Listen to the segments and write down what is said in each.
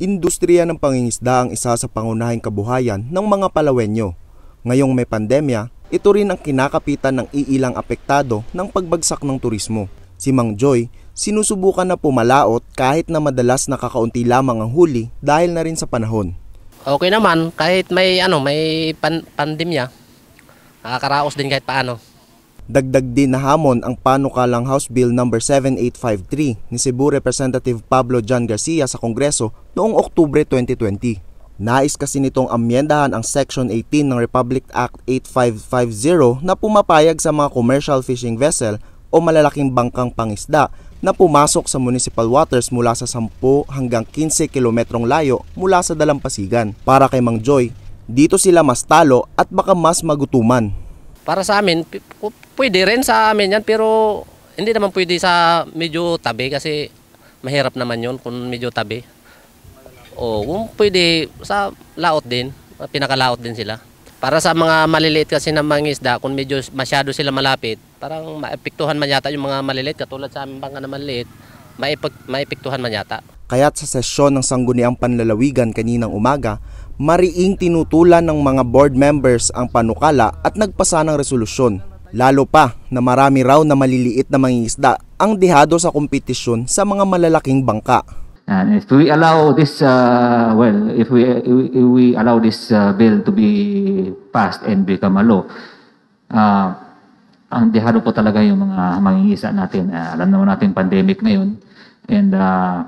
industriya ng pangingisda ang isa sa pangunahing kabuhayan ng mga Palawenyo. Ngayong may pandemya, ito rin ang kinakapitan ng iilang apektado ng pagbagsak ng turismo. Si Mang Joy, sinusubukan na pumalaot kahit na madalas nakakaunti lamang ang huli dahil na rin sa panahon. Okay naman, kahit may ano, may pan- pandemya, nakakaraos din kahit paano. Dagdag din na hamon ang panukalang House Bill No. 7853 ni Cebu Representative Pablo John Garcia sa Kongreso noong Oktubre 2020. Nais kasi nitong amyendahan ang Section 18 ng Republic Act 8550 na pumapayag sa mga commercial fishing vessel o malalaking bangkang pangisda na pumasok sa municipal waters mula sa 10 hanggang 15 kilometrong layo mula sa dalampasigan. Para kay Mang Joy, dito sila mas talo at baka mas magutuman. Para sa amin, pwede rin sa amin yan pero hindi naman pwede sa medyo tabi kasi mahirap naman yon kung medyo tabi. O kung pwede sa laot din, pinakalaot din sila. Para sa mga maliliit kasi ng mga isda, kung medyo masyado sila malapit, parang maepektuhan man yata yung mga maliliit katulad sa aming bangka na maliliit, maepektuhan man yata. Kaya't sa sesyon ng sangguniang panlalawigan kaninang umaga, mariing tinutulan ng mga board members ang panukala at nagpasa ng resolusyon. Lalo pa na marami raw na maliliit na mangingisda ang dehado sa kompetisyon sa mga malalaking bangka. And if we allow this, uh, well, if we, if we allow this uh, bill to be passed and become a law, uh, ang dehado po talaga yung mga mangingisda natin. Uh, alam naman natin pandemic ngayon and uh,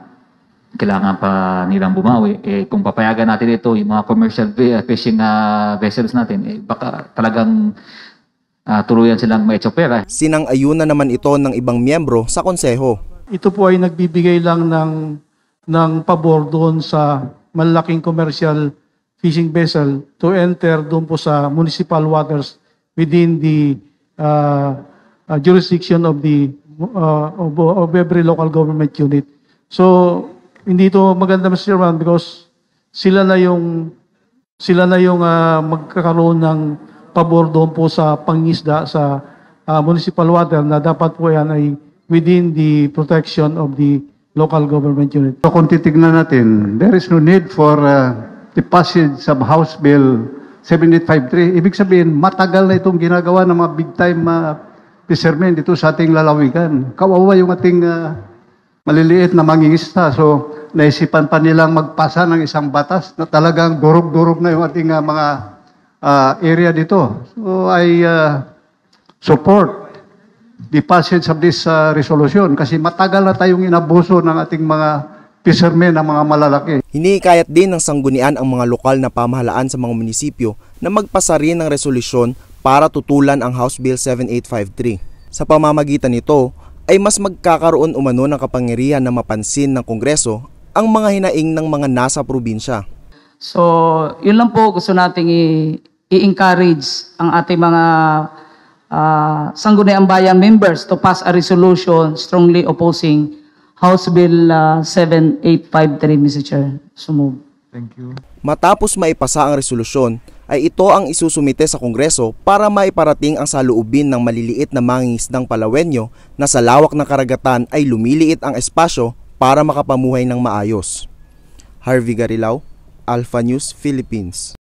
kailangan pa nilang bumawi. Eh, kung papayagan natin ito, yung mga commercial eh, fishing uh, vessels natin, eh, baka talagang uh, ah, tuluyan silang maitsopera. Sinang-ayuna naman ito ng ibang miyembro sa konseho. Ito po ay nagbibigay lang ng, ng pabor doon sa malaking commercial fishing vessel to enter doon po sa municipal waters within the uh, uh, jurisdiction of the uh, of, of every local government unit. So hindi ito maganda Mr. Chairman because sila na yung sila na yung uh, magkakaroon ng pabor doon po sa pangisda sa uh, municipal water na dapat po yan ay within the protection of the local government unit. So kung titignan natin, there is no need for uh, the passage of House Bill 7853. Ibig sabihin, matagal na itong ginagawa ng mga big time uh, fishermen dito sa ating lalawigan. Kawawa yung ating uh, maliliit na mangingista. So, naisipan pa nilang magpasa ng isang batas na talagang durog-durog na yung ating uh, mga uh, area dito. So, I uh, support the passage of this uh, resolution kasi matagal na tayong inabuso ng ating mga fishermen ng mga malalaki. Hinihikayat din ng sanggunian ang mga lokal na pamahalaan sa mga munisipyo na magpasa rin ng resolusyon para tutulan ang House Bill 7853. Sa pamamagitan nito, ay mas magkakaroon umano ng kapangyarihan na mapansin ng Kongreso ang mga hinaing ng mga nasa probinsya. So, yun lang po gusto nating i-encourage ang ating mga uh, Sangguniang Bayan members to pass a resolution strongly opposing House Bill uh, 7853, Mr. Chair. So move. Thank you. Matapos maipasa ang resolusyon, ay ito ang isusumite sa Kongreso para maiparating ang saluubin ng maliliit na mangingisdang Palawenyo na sa lawak ng karagatan ay lumiliit ang espasyo para makapamuhay ng maayos. Harvey Garilao, Alpha News, Philippines